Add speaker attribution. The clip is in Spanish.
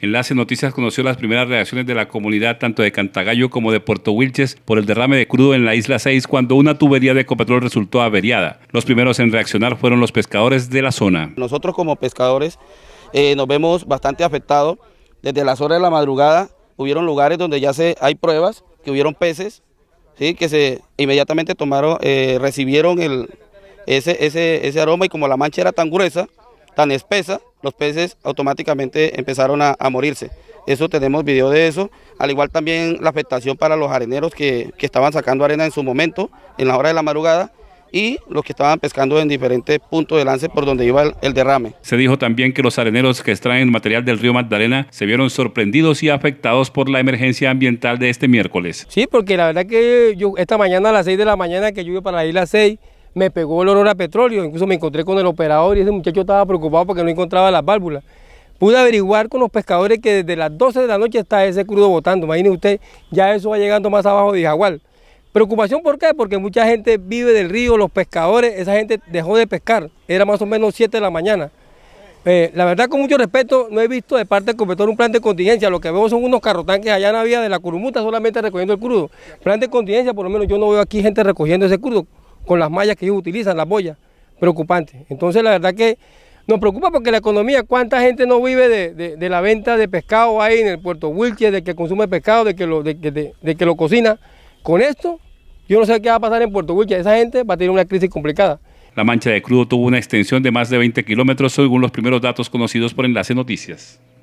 Speaker 1: Enlace Noticias conoció las primeras reacciones de la comunidad tanto de Cantagallo como de Puerto Wilches por el derrame de crudo en la isla 6 cuando una tubería de Ecopetrol resultó averiada. Los primeros en reaccionar fueron los pescadores de la zona.
Speaker 2: Nosotros como pescadores eh, nos vemos bastante afectados. Desde las horas de la madrugada hubieron lugares donde ya se, hay pruebas que hubieron peces ¿sí? que se inmediatamente tomaron, eh, recibieron ese aroma y como la mancha era tan gruesa, tan espesa, los peces automáticamente empezaron a, morirse. Eso tenemos video de eso, al igual también la afectación para los areneros que, estaban sacando arena en su momento, en la hora de la madrugada, y los que estaban pescando en diferentes puntos de lance por donde iba el, derrame.
Speaker 1: Se dijo también que los areneros que extraen material del río Magdalena se vieron sorprendidos y afectados por la emergencia ambiental de este miércoles. Sí,
Speaker 2: porque la verdad
Speaker 3: que yo esta mañana a las 6 de la mañana que yo para a las 6, me pegó el olor a petróleo, incluso me encontré con el operador y ese muchacho estaba preocupado porque no encontraba las válvulas. Pude averiguar con los pescadores que desde las 12 de la noche está ese crudo botando, imagine usted, ya eso va llegando más abajo de Jaguar. Preocupación, ¿por qué? Porque mucha gente vive del río, los pescadores, esa gente dejó de pescar, era más o menos 7 de la mañana. Eh, la verdad, con mucho respeto, no he visto de parte del competidor un plan de contingencia. Lo que vemos son unos carrotanques allá en la vía de la Curumuta solamente recogiendo el crudo. Plan de contingencia, por lo menos yo no veo aquí gente recogiendo ese crudo con las mallas que ellos utilizan, las boyas, preocupante. Entonces la verdad que nos preocupa porque la economía, cuánta gente no vive de, la venta de pescado ahí en el puerto Wilkie, de que consume pescado, de que lo, de, que lo cocina. Con esto, yo no sé qué va a pasar en Puerto Wilkie, esa gente va a tener una crisis complicada.
Speaker 1: La mancha de crudo tuvo una extensión de más de 20 kilómetros según los primeros datos conocidos por Enlace Noticias.